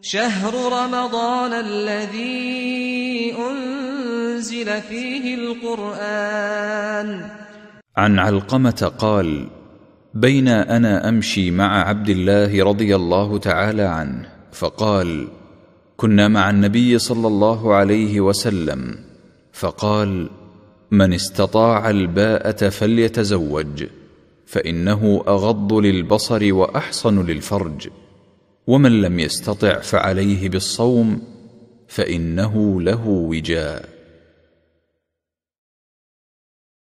شهر رمضان الذي أنزل فيه القرآن عن علقمة قال بين أنا أمشي مع عبد الله رضي الله تعالى عنه فقال كنا مع النبي صلى الله عليه وسلم فقال من استطاع الباءة فليتزوج فإنه أغض للبصر وأحصن للفرج ومن لم يستطع فعليه بالصوم فانه له وجاء